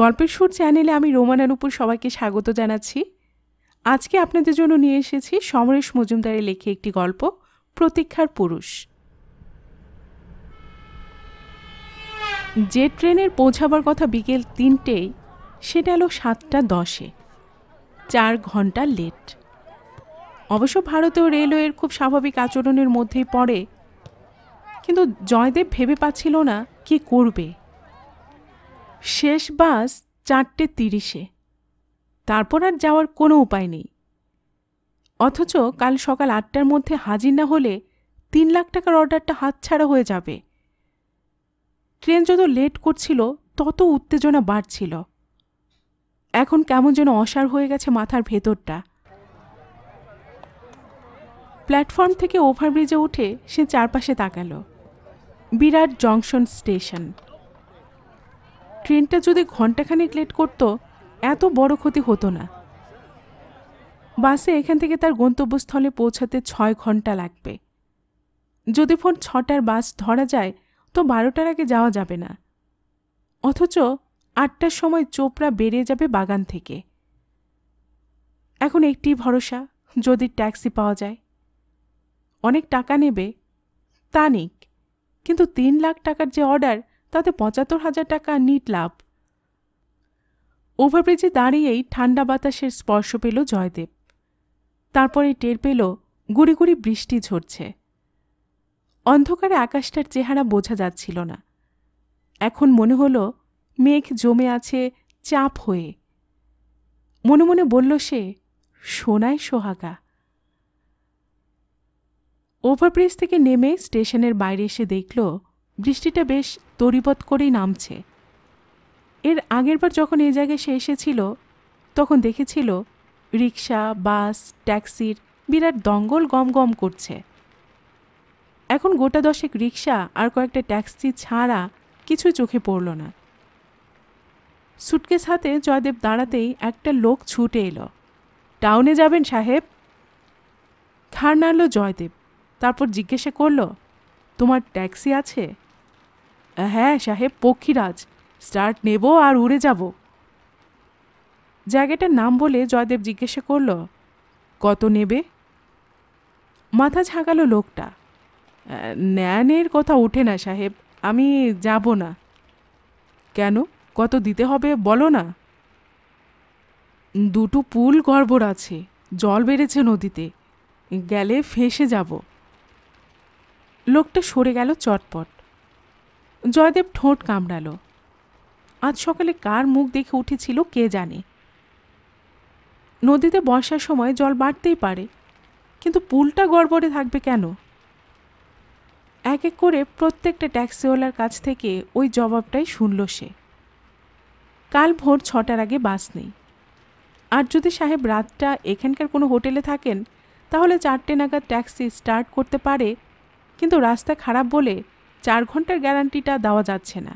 গল্পের সুর চ্যানেলে আমি রোমানার উপর সবাইকে স্বাগত জানাচ্ছি আজকে আপনাদের জন্য নিয়ে এসেছি সমরেশ মজুমদারের লেখে একটি গল্প প্রতীক্ষার পুরুষ যে ট্রেনের পৌঁছাবার কথা বিকেল তিনটেই সেটা এলো সাতটা দশে চার ঘন্টা লেট অবশ্য ভারতীয় রেলওয়ের খুব স্বাভাবিক আচরণের মধ্যেই পড়ে কিন্তু জয়দেব ভেবে পাচ্ছিল না কি করবে শেষ বাস চারটে তিরিশে তারপর আর যাওয়ার কোনো উপায় নেই অথচ কাল সকাল আটটার মধ্যে হাজির না হলে তিন লাখ টাকার অর্ডারটা হাতছাড়া হয়ে যাবে ট্রেন যত লেট করছিল তত উত্তেজনা বাড়ছিল এখন কেমন যেন অসার হয়ে গেছে মাথার ভেতরটা প্ল্যাটফর্ম থেকে ওভারব্রিজে উঠে সে চারপাশে তাকালো বিরাট জংশন স্টেশন ট্রেনটা যদি ঘন্টাখানেক লেট করত এত বড় ক্ষতি হতো না বাসে এখান থেকে তার গন্তব্যস্থলে পৌঁছাতে ছয় ঘন্টা লাগবে যদি ফোন ছটার বাস ধরা যায় তো বারোটার আগে যাওয়া যাবে না অথচ আটটার সময় চোপড়া বেরিয়ে যাবে বাগান থেকে এখন একটি ভরসা যদি ট্যাক্সি পাওয়া যায় অনেক টাকা নেবে তা নিক কিন্তু তিন লাখ টাকার যে অর্ডার তাতে পঁচাত্তর হাজার টাকা নিট লাভ ওভারব্রিজে দাঁড়িয়েই ঠান্ডা বাতাসের স্পর্শ পেল জয়দেব তারপরে টের পেল গুড়ি গুড়ি বৃষ্টি ঝরছে অন্ধকারে আকাশটার চেহারা বোঝা যাচ্ছিল না এখন মনে হল মেঘ জমে আছে চাপ হয়ে মনে মনে বলল সে সোনায় সোহাগা ওভারব্রিজ থেকে নেমে স্টেশনের বাইরে এসে দেখল বৃষ্টিটা বেশ তরিবত করেই নামছে এর আগেরবার যখন এই জায়গায় সে এসেছিল তখন দেখেছিল রিক্সা বাস ট্যাক্সির বিরাট দঙ্গল গম গম করছে এখন গোটা দশেক রিক্সা আর কয়েকটা ট্যাক্সি ছাড়া কিছু চোখে পড়ল না সুটকেস হাতে জয়দেব দাঁড়াতেই একটা লোক ছুটে এলো টাউনে যাবেন সাহেব খাড় নাড়ল জয়দেব তারপর জিজ্ঞাসা করল তোমার ট্যাক্সি আছে হ্যাঁ সাহেব পক্ষীরাজ স্টার্ট নেব আর উড়ে যাব জায়গাটার নাম বলে জয়দেব জিজ্ঞাসা করল কত নেবে মাথা ঝাঁকালো লোকটা ন্যানের কথা ওঠে না সাহেব আমি যাব না কেন কত দিতে হবে বলো না দুটো পুল গড়বড় আছে জল বেড়েছে নদীতে গেলে ফেসে যাব লোকটা সরে গেল চটপট জয়দেব ঠোঁট কামড়াল আজ সকালে কার মুখ দেখে উঠেছিল কে জানে নদীতে বর্ষার সময় জল বাড়তেই পারে কিন্তু পুলটা গড়বড়ে থাকবে কেন এক এক করে প্রত্যেকটা ট্যাক্সিওয়ালার কাছ থেকে ওই জবাবটাই শুনল সে কাল ভোর ছটার আগে বাস নেই আর যদি সাহেব রাতটা এখানকার কোনো হোটেলে থাকেন তাহলে চারটে নাগাদ ট্যাক্সি স্টার্ট করতে পারে কিন্তু রাস্তা খারাপ বলে চার ঘন্টার গ্যারান্টিটা দেওয়া যাচ্ছে না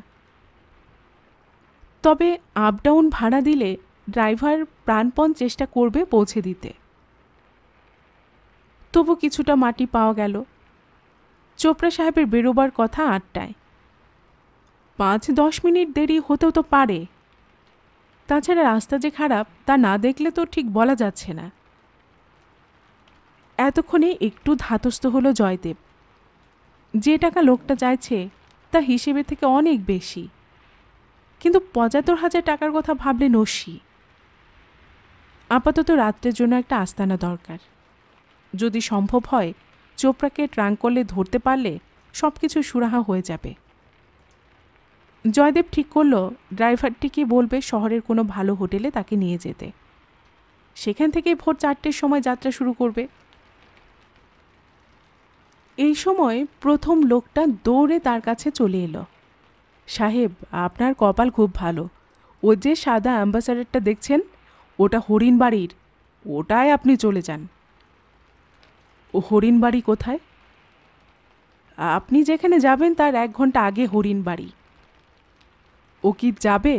তবে আপ ডাউন ভাড়া দিলে ড্রাইভার প্রাণপণ চেষ্টা করবে পৌঁছে দিতে তবু কিছুটা মাটি পাওয়া গেল চোপড়া সাহেবের বেরোবার কথা আটটায় পাঁচ দশ মিনিট দেরি হতেও তো পারে তাছাড়া রাস্তা যে খারাপ তা না দেখলে তো ঠিক বলা যাচ্ছে না এতক্ষণে একটু ধাতস্থ হলো জয়দেব যে টাকা লোকটা চাইছে তা হিসেবে থেকে অনেক বেশি কিন্তু পঁচাত্তর হাজার টাকার কথা ভাবলে নসি আপাতত রাত্রের জন্য একটা আস্তানা দরকার যদি সম্ভব হয় চোপড়াকে ট্রাঙ্ক করলে ধরতে পারলে সব কিছু সুরাহা হয়ে যাবে জয়দেব ঠিক করলো ড্রাইভারটিকে বলবে শহরের কোনো ভালো হোটেলে তাকে নিয়ে যেতে সেখান থেকে ভোর চারটের সময় যাত্রা শুরু করবে এই সময় প্রথম লোকটা দৌড়ে তার কাছে চলে এলো সাহেব আপনার কপাল খুব ভালো ও যে সাদা অ্যাম্বাসাডারটা দেখছেন ওটা হরিণ বাড়ির ওটায় আপনি চলে যান ও হরিণ বাড়ি কোথায় আপনি যেখানে যাবেন তার এক ঘন্টা আগে হরিণ বাড়ি ও কি যাবে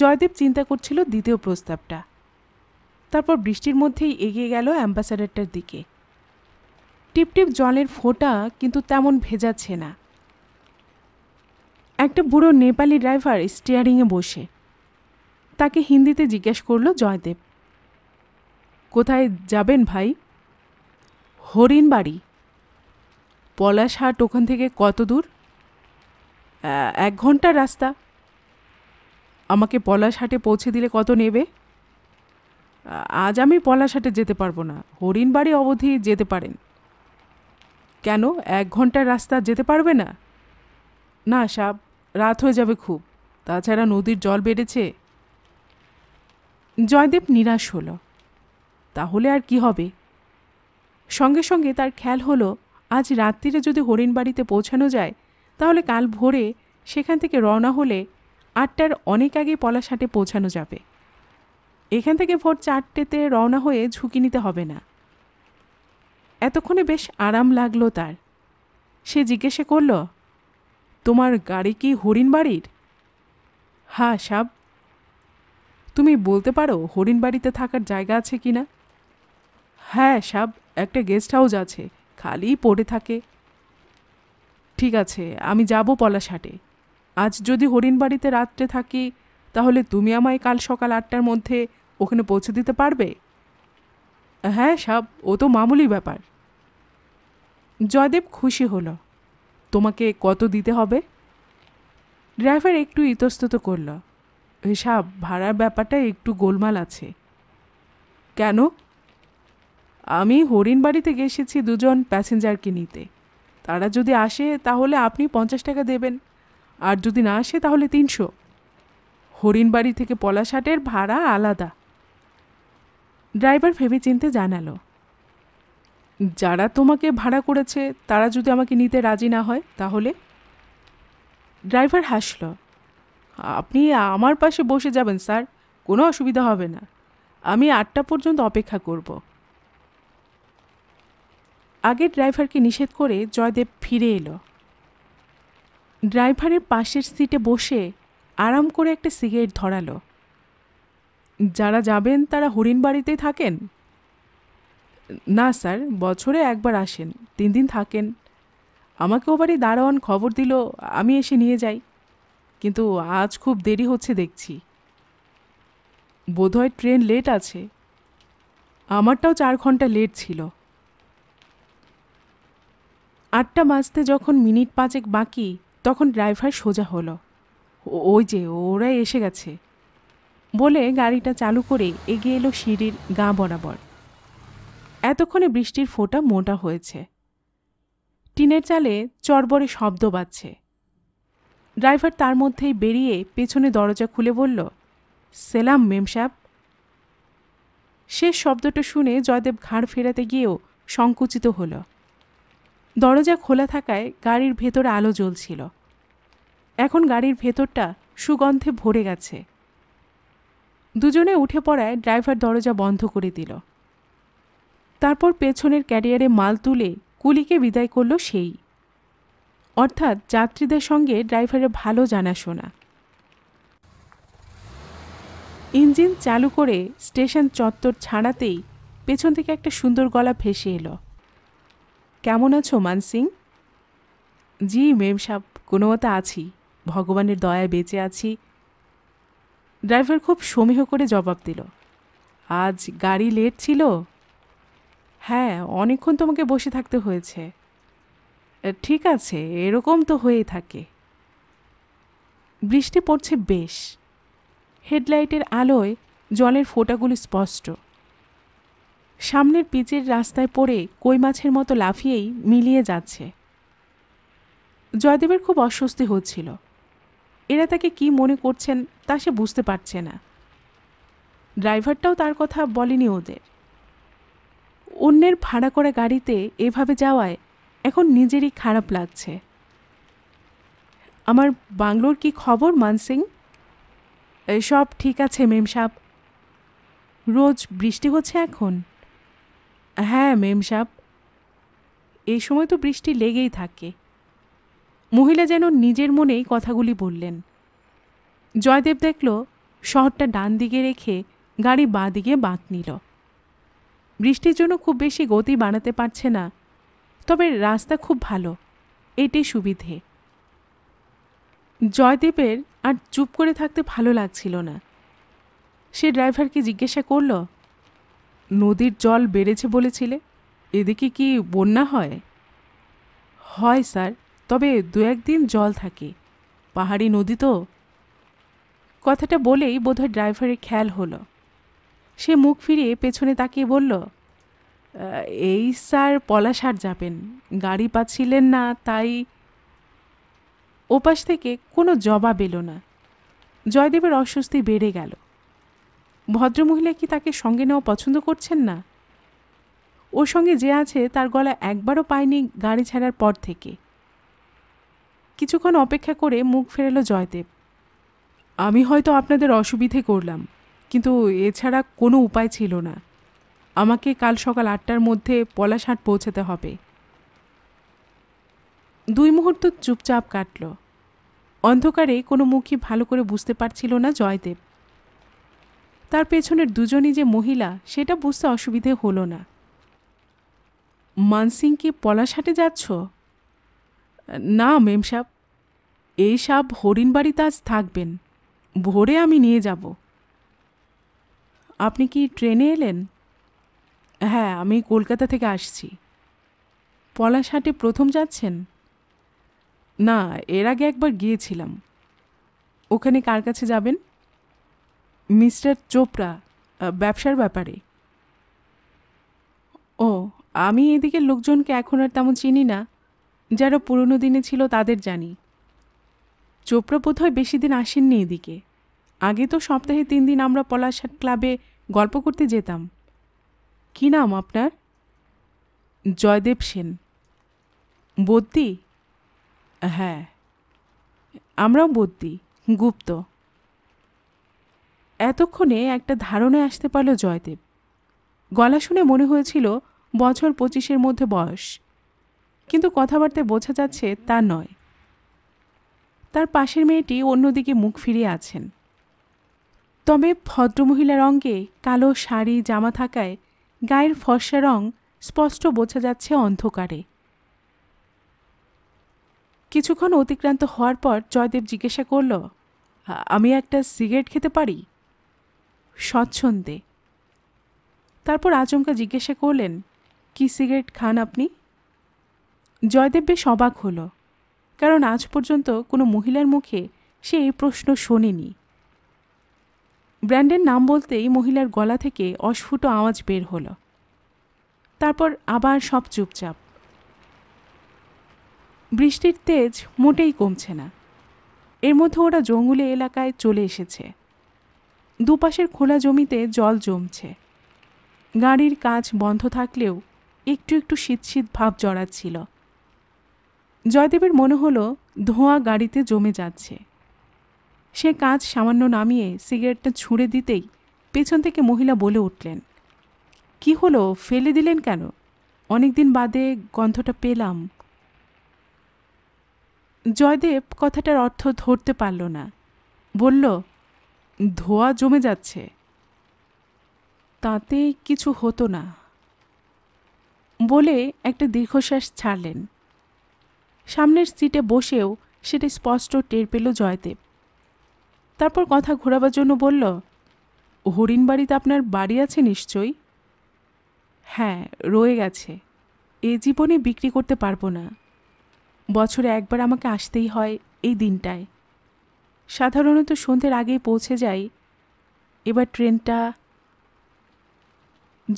জয়দেব চিন্তা করছিল দ্বিতীয় প্রস্তাবটা তারপর বৃষ্টির মধ্যেই এগিয়ে গেল অ্যাম্বাসাডারটার দিকে টিপটিপ জলের ফোঁটা কিন্তু তেমন ভেজাচ্ছে না একটা বুড়ো নেপালি ড্রাইভার স্টিয়ারিংয়ে বসে তাকে হিন্দিতে জিজ্ঞেস করল জয়দেব কোথায় যাবেন ভাই হরিণবাড়ি পলাশহাট ওখান থেকে কত দূর এক ঘন্টা রাস্তা আমাকে পলাশহাটে পৌঁছে দিলে কত নেবে আজ আমি পলাশহাটে যেতে পারবো না হরিণবাড়ি অবধি যেতে পারেন কেন এক ঘন্টার রাস্তা যেতে পারবে না না সাপ রাত হয়ে যাবে খুব তাছাড়া নদীর জল বেড়েছে জয়দেব নিরাশ হল তাহলে আর কি হবে সঙ্গে সঙ্গে তার খেয়াল হলো আজ রাত্রিরে যদি হরিণবাড়িতে পৌঁছানো যায় তাহলে কাল ভোরে সেখান থেকে রওনা হলে আটটার অনেক আগে পলাশাটে পৌঁছানো যাবে এখান থেকে ভোর চারটেতে রওনা হয়ে ঝুঁকি নিতে হবে না এতক্ষণে বেশ আরাম লাগলো তার সে জিজ্ঞেসে করল তোমার গাড়ি কি হরিণ বাড়ির হ্যাঁ সাব তুমি বলতে পারো হরিণ বাড়িতে থাকার জায়গা আছে কি না হ্যাঁ সাব একটা গেস্ট হাউস আছে খালি পড়ে থাকে ঠিক আছে আমি যাব পলাশহাটে আজ যদি হরিণ বাড়িতে রাত্রে থাকি তাহলে তুমি আমায় কাল সকাল আটটার মধ্যে ওখানে পৌঁছে দিতে পারবে হ্যাঁ সাব ও তো মামুলি ব্যাপার জয়দেব খুশি হলো তোমাকে কত দিতে হবে ড্রাইভার একটু ইতস্তত করল হিসাব ভাড়ার ব্যাপারটা একটু গোলমাল আছে কেন আমি হরিণ বাড়িতে গেছেছি দুজন প্যাসেঞ্জারকে নিতে তারা যদি আসে তাহলে আপনি পঞ্চাশ টাকা দেবেন আর যদি না আসে তাহলে তিনশো হরিণবাড়ি থেকে পলাশাটের ভাড়া আলাদা ড্রাইভার ভেবেচিন্তে জানালো যারা তোমাকে ভাড়া করেছে তারা যদি আমাকে নিতে রাজি না হয় তাহলে ড্রাইভার হাসল আপনি আমার পাশে বসে যাবেন স্যার কোনো অসুবিধা হবে না আমি আটটা পর্যন্ত অপেক্ষা করব আগের ড্রাইভারকে নিষেধ করে জয়দেব ফিরে এলো ড্রাইভারের পাশের সিটে বসে আরাম করে একটা সিগারেট ধরালো যারা যাবেন তারা হরিণ বাড়িতেই থাকেন না স্যার বছরে একবার আসেন তিন দিন থাকেন আমাকে বাড়ি দাঁড়ান খবর দিল আমি এসে নিয়ে যাই কিন্তু আজ খুব দেরি হচ্ছে দেখছি বোধহয় ট্রেন লেট আছে আমারটাও চার ঘন্টা লেট ছিল আটটা বাজতে যখন মিনিট পাঁচেক বাকি তখন ড্রাইভার সোজা হলো ওই যে ওরাই এসে গেছে বলে গাড়িটা চালু করে এগিয়ে এলো সিঁড়ির গা বরাবর এতক্ষণে বৃষ্টির ফোঁটা মোটা হয়েছে টিনের চালে চরবরে শব্দ বাজছে ড্রাইভার তার মধ্যেই বেরিয়ে পেছনে দরজা খুলে বলল সেলাম মেমসাব শেষ শব্দটা শুনে জয়দেব ঘাড় ফেরাতে গিয়েও সংকুচিত হল দরজা খোলা থাকায় গাড়ির ভেতরে আলো জ্বলছিল এখন গাড়ির ভেতরটা সুগন্ধে ভরে গেছে দুজনে উঠে পড়ায় ড্রাইভার দরজা বন্ধ করে দিল তারপর পেছনের ক্যারিয়ারে মাল তুলে কুলিকে বিদায় করল সেই অর্থাৎ যাত্রীদের সঙ্গে ড্রাইভারের ভালো জানাশোনা ইঞ্জিন চালু করে স্টেশন চত্বর ছাড়াতেই পেছন থেকে একটা সুন্দর গলা ভেসে এলো কেমন আছো মানসিং জি মেম সাহ কোনো মতো আছি ভগবানের দয়ায় বেঁচে আছি ড্রাইভার খুব সমীহ করে জবাব দিল আজ গাড়ি লেট ছিল হ্যাঁ অনেকক্ষণ তোমাকে বসে থাকতে হয়েছে ঠিক আছে এরকম তো হয়েই থাকে বৃষ্টি পড়ছে বেশ হেডলাইটের আলোয় জলের ফোঁটাগুলি স্পষ্ট সামনের পিচের রাস্তায় পড়ে কই মাছের মতো লাফিয়েই মিলিয়ে যাচ্ছে জয়দেবের খুব অস্বস্তি হচ্ছিল এরা তাকে কি মনে করছেন তা সে বুঝতে পারছে না ড্রাইভারটাও তার কথা বলেনি ওদের অন্যের ভাড়া করা গাড়িতে এভাবে যাওয়ায় এখন নিজেরই খারাপ লাগছে আমার বাংলোর কি খবর মানসিং সব ঠিক আছে মেম সাহ রোজ বৃষ্টি হচ্ছে এখন হ্যাঁ মেম সাহ এই সময় তো বৃষ্টি লেগেই থাকে মহিলা যেন নিজের মনেই কথাগুলি বললেন জয়দেব দেখল শহরটা ডান দিকে রেখে গাড়ি বাঁ দিকে বাঁক নিল বৃষ্টির জন্য খুব বেশি গতি বানাতে পারছে না তবে রাস্তা খুব ভালো এটি সুবিধে জয়দেবের আর চুপ করে থাকতে ভালো লাগছিল না সে ড্রাইভারকে জিজ্ঞাসা করল নদীর জল বেড়েছে বলেছিলে এদিকে কি বন্যা হয় হয় স্যার তবে দু একদিন জল থাকে পাহাড়ি নদী তো কথাটা বলেই বোধহয় ড্রাইভারের খেয়াল হলো সে মুখ ফিরিয়ে পেছনে তাকিয়ে বলল এই স্যার পলাশার যাবেন গাড়ি পাচ্ছিলেন না তাই ওপাশ থেকে কোনো জবাব এলো না জয়দেবের অস্বস্তি বেড়ে গেল ভদ্রমহিলা কি তাকে সঙ্গে নেওয়া পছন্দ করছেন না ওর সঙ্গে যে আছে তার গলা একবারও পায়নি গাড়ি ছাড়ার পর থেকে কিছুক্ষণ অপেক্ষা করে মুখ ফেরালো জয়দেব আমি হয়তো আপনাদের অসুবিধে করলাম কিন্তু এছাড়া কোনো উপায় ছিল না আমাকে কাল সকাল আটটার মধ্যে পলাশহাট পৌঁছাতে হবে দুই মুহূর্ত চুপচাপ কাটল অন্ধকারে কোনো মুখই ভালো করে বুঝতে পারছিল না জয়দেব তার পেছনের দুজনই যে মহিলা সেটা বুঝতে অসুবিধে হলো না মানসিং কি পলাশহাটে যাচ্ছ না মেমসাব এই সাপ হরিণবাড়িতে আজ থাকবেন ভোরে আমি নিয়ে যাব আপনি কি ট্রেনে এলেন হ্যাঁ আমি কলকাতা থেকে আসছি পলাশহাটে প্রথম যাচ্ছেন না এর আগে একবার গিয়েছিলাম ওখানে কার কাছে যাবেন মিস্টার চোপড়া ব্যবসার ব্যাপারে ও আমি এদিকে লোকজনকে এখন আর তেমন চিনি না যারা পুরনো দিনে ছিল তাদের জানি চোপড়া বোধহয় বেশি দিন আসেননি এদিকে আগে তো সপ্তাহে তিন দিন আমরা পলাশাট ক্লাবে গল্প করতে যেতাম কি নাম আপনার জয়দেব সেন বদ্যি হ্যাঁ আমরাও বদ্যি গুপ্ত এতক্ষণে একটা ধারণায় আসতে পারল জয়দেব গলা শুনে মনে হয়েছিল বছর পঁচিশের মধ্যে বয়স কিন্তু কথাবার্তায় বোঝা যাচ্ছে তা নয় তার পাশের মেয়েটি অন্যদিকে মুখ ফিরিয়ে আছেন তবে ভদ্রমহিলার অঙ্গে কালো শাড়ি জামা থাকায় গায়ের ফর্সা রং স্পষ্ট বোঝা যাচ্ছে অন্ধকারে কিছুক্ষণ অতিক্রান্ত হওয়ার পর জয়দেব জিজ্ঞাসা করল আমি একটা সিগারেট খেতে পারি স্বচ্ছন্দে তারপর আচমকা জিজ্ঞাসা করলেন কি সিগারেট খান আপনি জয়দেব বেশ অবাক হলো কারণ আজ পর্যন্ত কোনো মহিলার মুখে সে এই প্রশ্ন শোনেনি ব্র্যান্ডের নাম বলতেই মহিলার গলা থেকে অস্ফুট আওয়াজ বের হলো তারপর আবার সব চুপচাপ বৃষ্টির তেজ মোটেই কমছে না এর মধ্যে ওরা জঙ্গলে এলাকায় চলে এসেছে দুপাশের খোলা জমিতে জল জমছে গাড়ির কাজ বন্ধ থাকলেও একটু একটু শীত শীত ভাব জড়াচ্ছিল জয়দেবের মনে হলো ধোঁয়া গাড়িতে জমে যাচ্ছে সে কাজ সামান্য নামিয়ে সিগারেটটা ছুঁড়ে দিতেই পেছন থেকে মহিলা বলে উঠলেন কি হলো ফেলে দিলেন কেন অনেক দিন বাদে গন্ধটা পেলাম জয়দেব কথাটার অর্থ ধরতে পারল না বলল ধোয়া জমে যাচ্ছে তাতে কিছু হতো না বলে একটা দীর্ঘশ্বাস ছাড়লেন সামনের সিটে বসেও সেটা স্পষ্ট টের পেল জয়দেব তারপর কথা ঘোরাবার জন্য বলল বাড়িতে আপনার বাড়ি আছে নিশ্চয়ই হ্যাঁ রয়ে গেছে এ জীবনে বিক্রি করতে পারবো না বছরে একবার আমাকে আসতেই হয় এই দিনটায় সাধারণত সন্ধ্যের আগেই পৌঁছে যাই এবার ট্রেনটা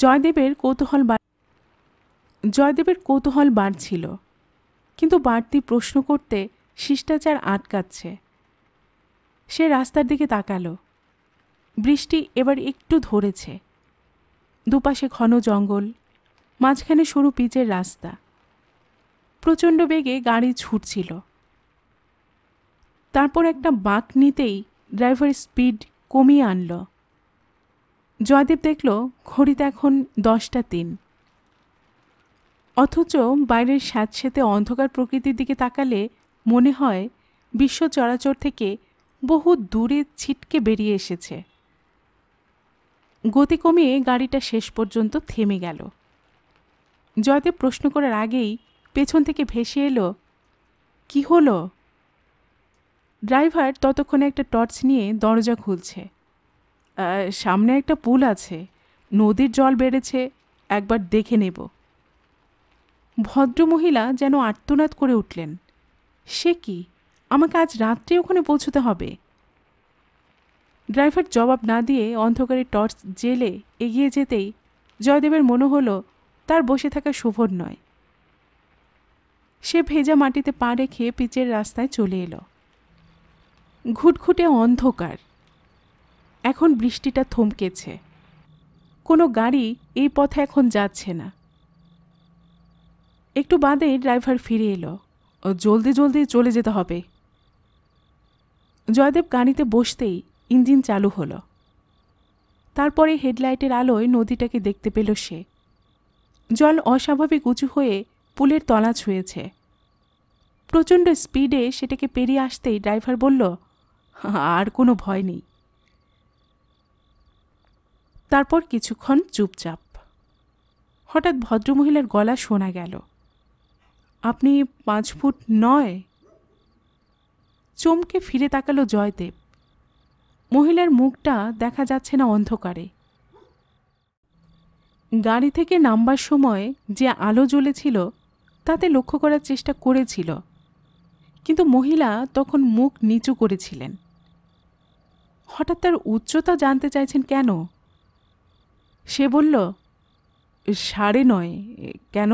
জয়দেবের কৌতূহল জয়দেবের কৌতূহল বাড়ছিল কিন্তু বাড়তি প্রশ্ন করতে শিষ্টাচার আটকাচ্ছে সে রাস্তার দিকে তাকালো বৃষ্টি এবার একটু ধরেছে দুপাশে ঘন জঙ্গল মাঝখানে সরু পিচের রাস্তা প্রচণ্ড বেগে গাড়ি ছুটছিল তারপর একটা বাঁক নিতেই ড্রাইভার স্পিড কমিয়ে আনল জয়দেব দেখল ঘড়িতে এখন দশটা তিন অথচ বাইরের স্যাঁতস্যাঁতে অন্ধকার প্রকৃতির দিকে তাকালে মনে হয় বিশ্ব চরাচর থেকে বহু দূরে ছিটকে বেরিয়ে এসেছে গতি কমিয়ে গাড়িটা শেষ পর্যন্ত থেমে গেল জয়দেব প্রশ্ন করার আগেই পেছন থেকে ভেসে এলো কি হলো ড্রাইভার ততক্ষণে একটা টর্চ নিয়ে দরজা খুলছে সামনে একটা পুল আছে নদীর জল বেড়েছে একবার দেখে নেব ভদ্রমহিলা যেন আর্তনাদ করে উঠলেন সে কি আমাকে আজ রাত্রে ওখানে পৌঁছতে হবে ড্রাইভার জবাব না দিয়ে অন্ধকারে টর্চ জেলে এগিয়ে যেতেই জয়দেবের মনে হলো তার বসে থাকা শোভন নয় সে ভেজা মাটিতে পা রেখে পিচের রাস্তায় চলে এলো ঘুটঘুটে অন্ধকার এখন বৃষ্টিটা থমকেছে কোনো গাড়ি এই পথে এখন যাচ্ছে না একটু বাদে ড্রাইভার ফিরে এলো ও জলদি জলদি চলে যেতে হবে জয়দেব গাড়িতে বসতেই ইঞ্জিন চালু হলো তারপরে হেডলাইটের আলোয় নদীটাকে দেখতে পেল সে জল অস্বাভাবিক উঁচু হয়ে পুলের তলা ছুঁয়েছে প্রচণ্ড স্পিডে সেটাকে পেরিয়ে আসতেই ড্রাইভার বলল আর কোনো ভয় নেই তারপর কিছুক্ষণ চুপচাপ হঠাৎ ভদ্রমহিলার গলা শোনা গেল আপনি পাঁচ ফুট নয় চমকে ফিরে তাকালো জয়দেব মহিলার মুখটা দেখা যাচ্ছে না অন্ধকারে গাড়ি থেকে নামবার সময় যে আলো জ্বলেছিল তাতে লক্ষ্য করার চেষ্টা করেছিল কিন্তু মহিলা তখন মুখ নিচু করেছিলেন হঠাৎ তার উচ্চতা জানতে চাইছেন কেন সে বলল সাড়ে নয় কেন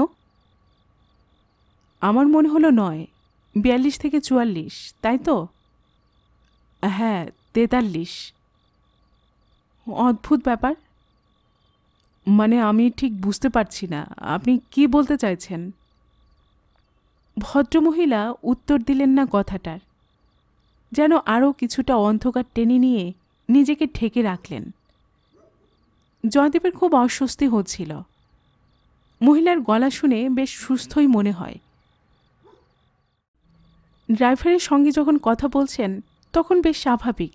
আমার মনে হলো নয় বিয়াল্লিশ থেকে চুয়াল্লিশ তাই তো হ্যাঁ তেতাল্লিশ অদ্ভুত ব্যাপার মানে আমি ঠিক বুঝতে পারছি না আপনি কি বলতে চাইছেন ভদ্রমহিলা উত্তর দিলেন না কথাটার যেন আরও কিছুটা অন্ধকার টেনে নিয়ে নিজেকে ঠেকে রাখলেন জয়দেবের খুব অস্বস্তি হচ্ছিল মহিলার গলা শুনে বেশ সুস্থই মনে হয় ড্রাইভারের সঙ্গে যখন কথা বলছেন তখন বেশ স্বাভাবিক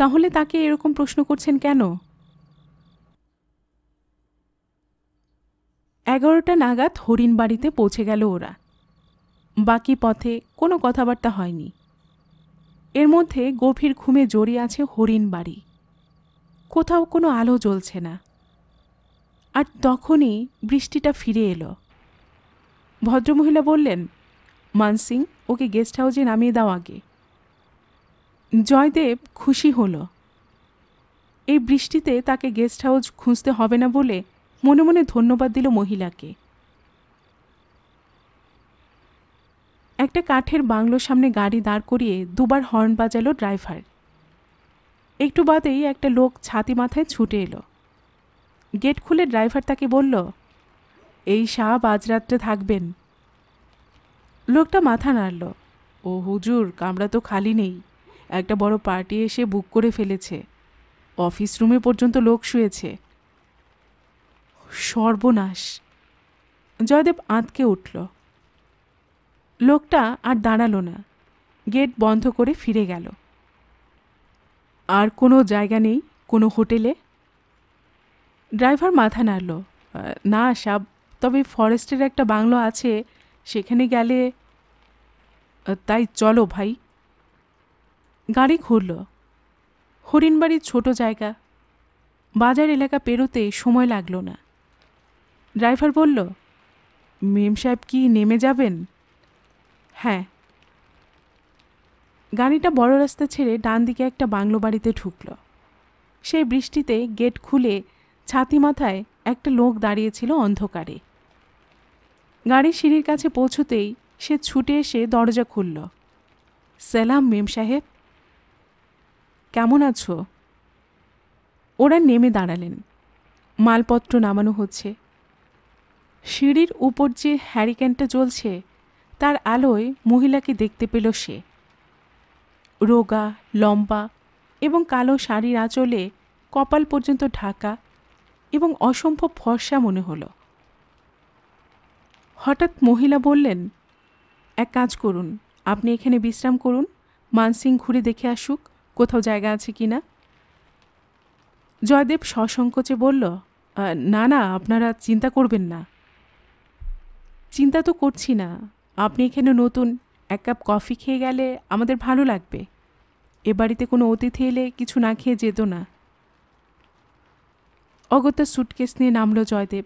তাহলে তাকে এরকম প্রশ্ন করছেন কেন এগারোটা নাগাদ হরিণ বাড়িতে পৌঁছে গেল ওরা বাকি পথে কোনো কথাবার্তা হয়নি এর মধ্যে গভীর ঘুমে জড়িয়ে আছে হরিণ বাড়ি কোথাও কোনো আলো জ্বলছে না আর তখনই বৃষ্টিটা ফিরে এলো ভদ্রমহিলা বললেন মানসিং ওকে গেস্ট হাউসে নামিয়ে দাও আগে জয়দেব খুশি হল এই বৃষ্টিতে তাকে গেস্ট হাউস খুঁজতে হবে না বলে মনে মনে ধন্যবাদ দিল মহিলাকে একটা কাঠের বাংলোর সামনে গাড়ি দাঁড় করিয়ে দুবার হর্ন বাজালো ড্রাইভার একটু বাদেই একটা লোক ছাতি মাথায় ছুটে এলো গেট খুলে ড্রাইভার তাকে বলল এই সাহ আজ রাত্রে থাকবেন লোকটা মাথা নাড়ল ও হুজুর কামরা তো খালি নেই একটা বড় পার্টি এসে বুক করে ফেলেছে অফিস রুমে পর্যন্ত লোক শুয়েছে সর্বনাশ জয়দেব আঁতকে উঠল লোকটা আর দাঁড়ালো না গেট বন্ধ করে ফিরে গেল আর কোনো জায়গা নেই কোনো হোটেলে ড্রাইভার মাথা নাড়ল না সাব তবে ফরেস্টের একটা বাংলো আছে সেখানে গেলে তাই চলো ভাই গাড়ি ঘুরল হরিণবাড়ির ছোট জায়গা বাজার এলাকা পেরোতে সময় লাগলো না ড্রাইভার বলল মেম সাহেব কি নেমে যাবেন হ্যাঁ গাড়িটা বড় রাস্তা ছেড়ে ডান দিকে একটা বাংলো বাড়িতে ঢুকল সেই বৃষ্টিতে গেট খুলে ছাতি মাথায় একটা লোক দাঁড়িয়েছিল অন্ধকারে গাড়ির সিঁড়ির কাছে পৌঁছতেই সে ছুটে এসে দরজা খুলল সালাম মেম সাহেব কেমন আছো ওরা নেমে দাঁড়ালেন মালপত্র নামানো হচ্ছে সিঁড়ির উপর যে হ্যারিক্যানটা জ্বলছে তার আলোয় মহিলাকে দেখতে পেল সে রোগা লম্বা এবং কালো শাড়ির আঁচলে কপাল পর্যন্ত ঢাকা এবং অসম্ভব ফর্সা মনে হলো হঠাৎ মহিলা বললেন এক কাজ করুন আপনি এখানে বিশ্রাম করুন মানসিং ঘুরে দেখে আসুক কোথাও জায়গা আছে কি না জয়দেব সসংকোচে বলল না না আপনারা চিন্তা করবেন না চিন্তা তো করছি না আপনি এখানে নতুন এক কাপ কফি খেয়ে গেলে আমাদের ভালো লাগবে এ বাড়িতে কোনো অতিথি এলে কিছু না খেয়ে যেত না অগত্যা সুটকেস নিয়ে নামল জয়দেব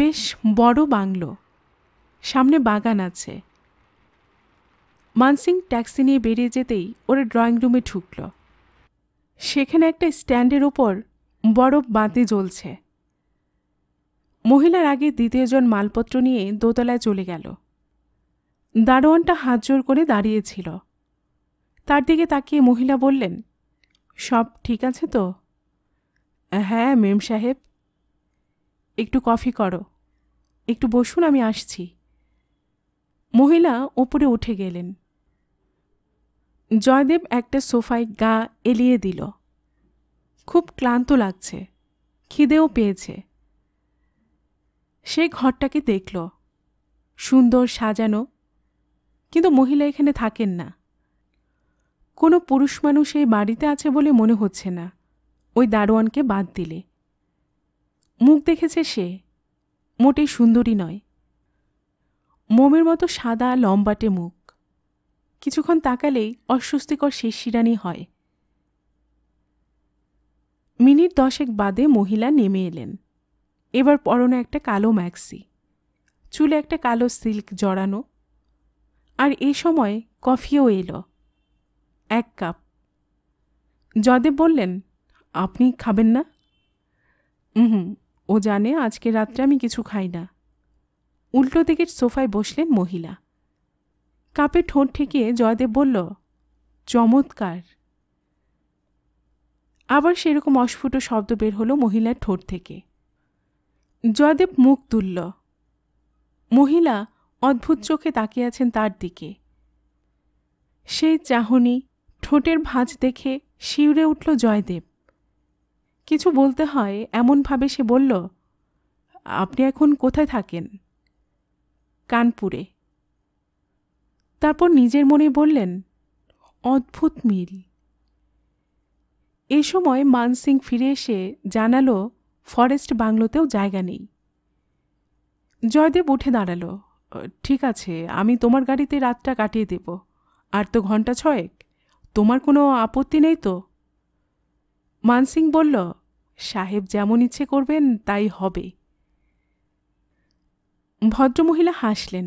বেশ বড় বাংলো সামনে বাগান আছে মানসিং ট্যাক্সি নিয়ে বেরিয়ে যেতেই ওরা ড্রয়িং রুমে ঢুকল সেখানে একটা স্ট্যান্ডের ওপর বড় বাতি জ্বলছে মহিলার আগে দ্বিতীয়জন মালপত্র নিয়ে দোতলায় চলে গেল দারোয়ানটা হাত জোর করে দাঁড়িয়েছিল তার দিকে তাকিয়ে মহিলা বললেন সব ঠিক আছে তো হ্যাঁ মেম সাহেব একটু কফি করো একটু বসুন আমি আসছি মহিলা ওপরে উঠে গেলেন জয়দেব একটা সোফায় গা এলিয়ে দিল খুব ক্লান্ত লাগছে খিদেও পেয়েছে সে ঘরটাকে দেখল সুন্দর সাজানো কিন্তু মহিলা এখানে থাকেন না কোনো পুরুষ মানুষ এই বাড়িতে আছে বলে মনে হচ্ছে না ওই দারোয়ানকে বাদ দিলে মুখ দেখেছে সে মোটেই সুন্দরী নয় মোমের মতো সাদা লম্বাটে মুখ কিছুক্ষণ তাকালেই অস্বস্তিকর শেষ শিরানি হয় মিনিট দশেক বাদে মহিলা নেমে এলেন এবার পরনে একটা কালো ম্যাক্সি চুলে একটা কালো সিল্ক জড়ানো আর এ সময় কফিও এল এক কাপ জদেব বললেন আপনি খাবেন না হুম ও জানে আজকে রাত্রে আমি কিছু খাই না উল্টো দিকের সোফায় বসলেন মহিলা কাপে ঠোঁট ঠেকিয়ে জয়দেব বলল চমৎকার আবার সেরকম অস্ফুট শব্দ বের হলো মহিলার ঠোঁট থেকে জয়দেব মুখ তুলল মহিলা অদ্ভুত চোখে তাকিয়ে আছেন তার দিকে সেই চাহনি ঠোঁটের ভাঁজ দেখে শিউরে উঠল জয়দেব কিছু বলতে হয় এমনভাবে সে বলল আপনি এখন কোথায় থাকেন কানপুরে তারপর নিজের মনে বললেন অদ্ভুত মিল এ সময় মানসিং ফিরে এসে জানালো ফরেস্ট বাংলোতেও জায়গা নেই জয়দেব উঠে দাঁড়ালো ঠিক আছে আমি তোমার গাড়িতে রাতটা কাটিয়ে দেব আর তো ঘন্টা ছয়েক তোমার কোনো আপত্তি নেই তো মানসিং বলল সাহেব যেমন ইচ্ছে করবেন তাই হবে ভদ্রমহিলা হাসলেন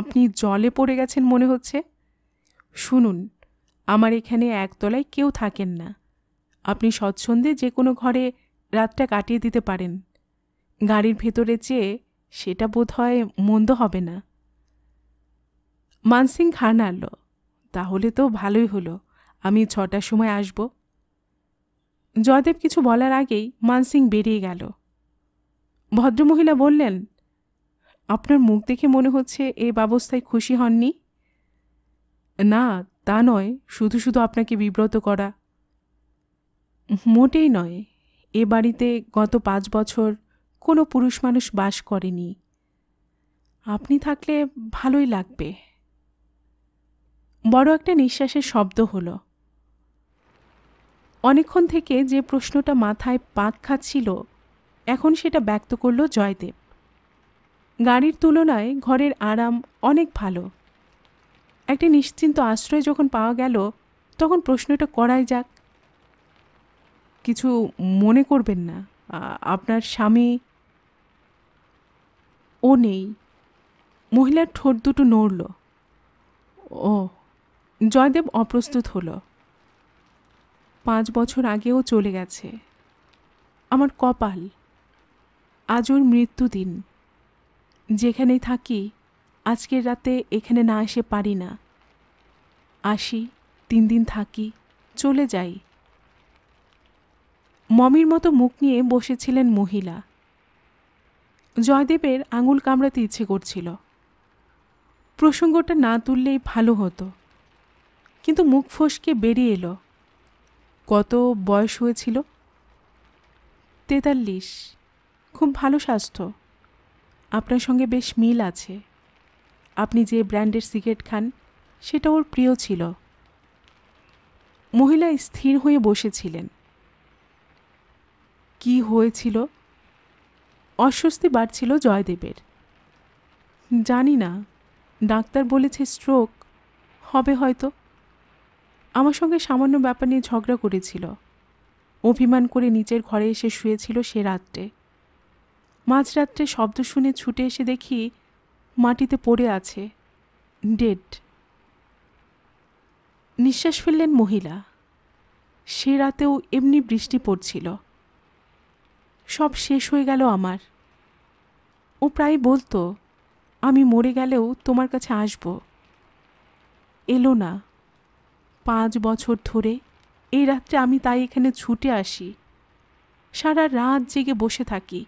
আপনি জলে পড়ে গেছেন মনে হচ্ছে শুনুন আমার এখানে একতলায় কেউ থাকেন না আপনি স্বচ্ছন্দে যে কোনো ঘরে রাতটা কাটিয়ে দিতে পারেন গাড়ির ভেতরে চেয়ে সেটা বোধ হয় মন্দ হবে না মানসিং ঘা নাড়ল তাহলে তো ভালোই হলো আমি ছটার সময় আসবো জয়দেব কিছু বলার আগেই মানসিং বেরিয়ে গেল ভদ্রমহিলা বললেন আপনার মুখ দেখে মনে হচ্ছে এ ব্যবস্থায় খুশি হননি না তা নয় শুধু শুধু আপনাকে বিব্রত করা মোটেই নয় এ বাড়িতে গত পাঁচ বছর কোনো পুরুষ মানুষ বাস করেনি আপনি থাকলে ভালোই লাগবে বড় একটা নিঃশ্বাসের শব্দ হলো অনেকক্ষণ থেকে যে প্রশ্নটা মাথায় পাক খাচ্ছিল এখন সেটা ব্যক্ত করল জয়দেব গাড়ির তুলনায় ঘরের আরাম অনেক ভালো একটা নিশ্চিন্ত আশ্রয় যখন পাওয়া গেল তখন প্রশ্নটা করাই যাক কিছু মনে করবেন না আপনার স্বামী ও নেই মহিলার ঠোঁট দুটো নড়ল ও জয়দেব অপ্রস্তুত হলো পাঁচ বছর আগেও চলে গেছে আমার কপাল আজ ওর মৃত্যুদিন যেখানেই থাকি আজকের রাতে এখানে না এসে পারি না আসি তিন দিন থাকি চলে যাই মমির মতো মুখ নিয়ে বসেছিলেন মহিলা জয়দেবের আঙুল কামড়াতে ইচ্ছে করছিল প্রসঙ্গটা না তুললেই ভালো হতো কিন্তু মুখ ফসকে বেরিয়ে এলো কত বয়স হয়েছিল তেতাল্লিশ খুব ভালো স্বাস্থ্য আপনার সঙ্গে বেশ মিল আছে আপনি যে ব্র্যান্ডের সিগারেট খান সেটা ওর প্রিয় ছিল মহিলা স্থির হয়ে বসেছিলেন কি হয়েছিল অস্বস্তি বাড়ছিল জয়দেবের জানি না ডাক্তার বলেছে স্ট্রোক হবে হয়তো আমার সঙ্গে সামান্য ব্যাপার নিয়ে ঝগড়া করেছিল অভিমান করে নিচের ঘরে এসে শুয়েছিল সে রাত্রে মাঝরাত্রে শব্দ শুনে ছুটে এসে দেখি মাটিতে পড়ে আছে ডেড নিঃশ্বাস ফেললেন মহিলা সে রাতেও এমনি বৃষ্টি পড়ছিল সব শেষ হয়ে গেল আমার ও প্রায় বলতো আমি মরে গেলেও তোমার কাছে আসব এলো না পাঁচ বছর ধরে এই রাত্রে আমি তাই এখানে ছুটে আসি সারা রাত জেগে বসে থাকি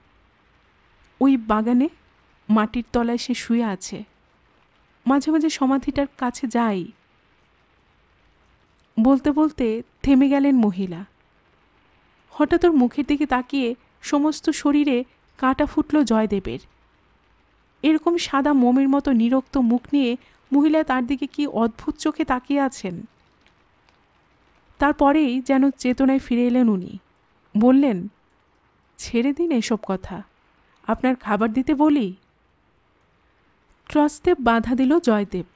ওই বাগানে মাটির তলায় সে শুয়ে আছে মাঝে মাঝে সমাধিটার কাছে যাই বলতে বলতে থেমে গেলেন মহিলা হঠাৎ ওর মুখের দিকে তাকিয়ে সমস্ত শরীরে কাটা ফুটল জয়দেবের এরকম সাদা মোমের মতো নিরক্ত মুখ নিয়ে মহিলা তার দিকে কি অদ্ভুত চোখে তাকিয়ে আছেন তারপরেই যেন চেতনায় ফিরে এলেন উনি বললেন ছেড়ে দিন এসব কথা আপনার খাবার দিতে বলি ট্রস্তে বাধা দিল জয়দেব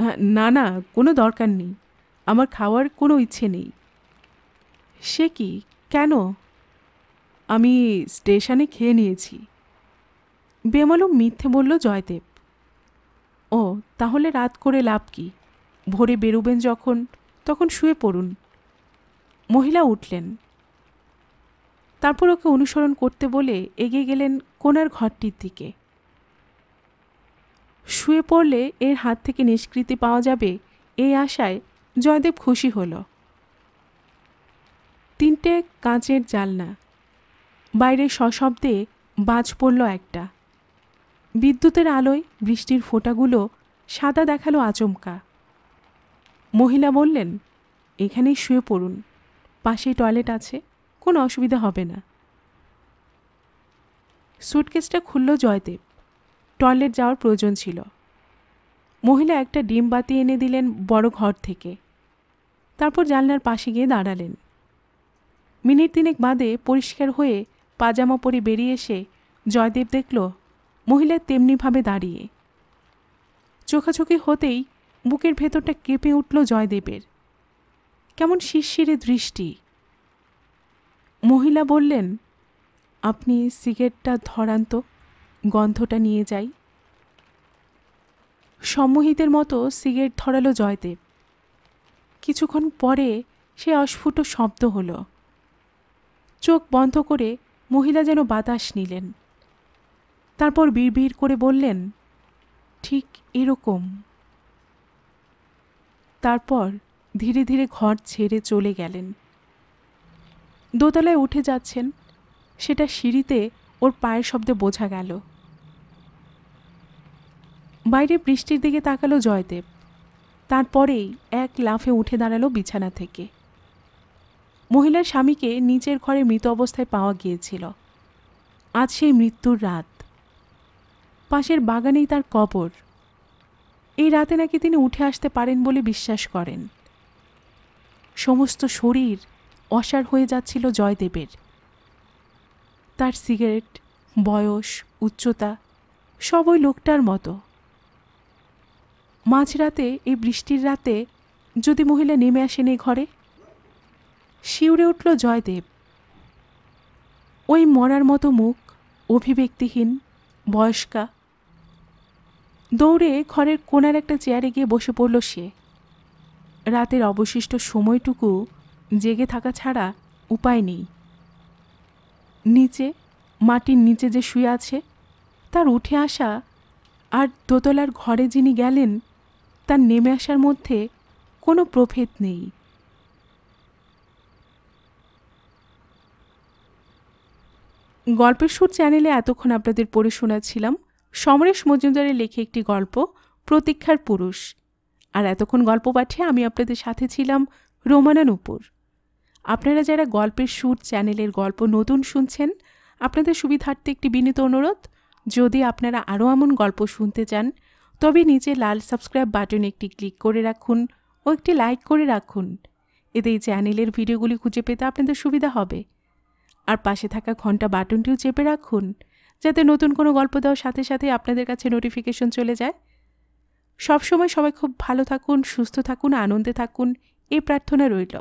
হ্যাঁ, না না কোনো দরকার নেই আমার খাওয়ার কোনো ইচ্ছে নেই সে কি কেন আমি স্টেশনে খেয়ে নিয়েছি বেমালুম মিথ্যে বলল জয়দেব ও তাহলে রাত করে লাভ কি ভোরে বেরোবেন যখন তখন শুয়ে পড়ুন মহিলা উঠলেন তারপর ওকে অনুসরণ করতে বলে এগিয়ে গেলেন কোনার ঘরটির দিকে শুয়ে পড়লে এর হাত থেকে নিষ্কৃতি পাওয়া যাবে এই আশায় জয়দেব খুশি হল তিনটে কাঁচের জালনা বাইরে সশব্দে বাজ পড়ল একটা বিদ্যুতের আলোয় বৃষ্টির ফোঁটাগুলো সাদা দেখালো আচমকা মহিলা বললেন এখানেই শুয়ে পড়ুন পাশেই টয়লেট আছে কোনো অসুবিধা হবে না সুটকেসটা খুলল জয়দেব টয়লেট যাওয়ার প্রয়োজন ছিল মহিলা একটা ডিম বাতি এনে দিলেন বড় ঘর থেকে তারপর জানলার পাশে গিয়ে দাঁড়ালেন মিনিট তিনেক বাদে পরিষ্কার হয়ে পাজামা পরে বেরিয়ে এসে জয়দেব দেখল মহিলা তেমনিভাবে দাঁড়িয়ে চোখাচোখি হতেই বুকের ভেতরটা কেঁপে উঠল জয়দেবের কেমন শিরশিরে দৃষ্টি মহিলা বললেন আপনি সিগারেটটা ধরান তো গন্ধটা নিয়ে যাই সম্মোহিতের মতো সিগারেট ধরালো জয়দেব কিছুক্ষণ পরে সে অস্ফুট শব্দ হল চোখ বন্ধ করে মহিলা যেন বাতাস নিলেন তারপর বিড়বিড় করে বললেন ঠিক এরকম তারপর ধীরে ধীরে ঘর ছেড়ে চলে গেলেন দোতলায় উঠে যাচ্ছেন সেটা সিঁড়িতে ওর পায়ের শব্দে বোঝা গেল বাইরে বৃষ্টির দিকে তাকালো জয়দেব তারপরেই এক লাফে উঠে দাঁড়ালো বিছানা থেকে মহিলার স্বামীকে নিচের ঘরে মৃত অবস্থায় পাওয়া গিয়েছিল আজ সেই মৃত্যুর রাত পাশের বাগানেই তার কবর এই রাতে নাকি তিনি উঠে আসতে পারেন বলে বিশ্বাস করেন সমস্ত শরীর অসার হয়ে যাচ্ছিল জয়দেবের তার সিগারেট বয়স উচ্চতা সব ওই লোকটার মতো মাঝরাতে এই বৃষ্টির রাতে যদি মহিলা নেমে আসেন এই ঘরে শিউরে উঠল জয়দেব ওই মরার মতো মুখ অভিব্যক্তিহীন বয়স্কা দৌড়ে ঘরের কোনার একটা চেয়ারে গিয়ে বসে পড়ল সে রাতের অবশিষ্ট সময়টুকু জেগে থাকা ছাড়া উপায় নেই নিচে মাটির নিচে যে শুয়ে আছে তার উঠে আসা আর দোতলার ঘরে যিনি গেলেন তার নেমে আসার মধ্যে কোনো প্রভেদ নেই গল্পের সুর চ্যানেলে এতক্ষণ আপনাদের পড়ে শোনাচ্ছিলাম সমরেশ মজুমদারের লেখে একটি গল্প প্রতীক্ষার পুরুষ আর এতক্ষণ গল্প পাঠে আমি আপনাদের সাথে ছিলাম রোমানা নূপুর আপনারা যারা গল্পের সুর চ্যানেলের গল্প নতুন শুনছেন আপনাদের সুবিধার্থে একটি বিনীত অনুরোধ যদি আপনারা আরও এমন গল্প শুনতে চান তবে নিচে লাল সাবস্ক্রাইব বাটনে একটি ক্লিক করে রাখুন ও একটি লাইক করে রাখুন এতে এই চ্যানেলের ভিডিওগুলি খুঁজে পেতে আপনাদের সুবিধা হবে আর পাশে থাকা ঘন্টা বাটনটিও চেপে রাখুন যাতে নতুন কোনো গল্প দেওয়ার সাথে সাথে আপনাদের কাছে নোটিফিকেশন চলে যায় সবসময় সবাই খুব ভালো থাকুন সুস্থ থাকুন আনন্দে থাকুন এই প্রার্থনা রইল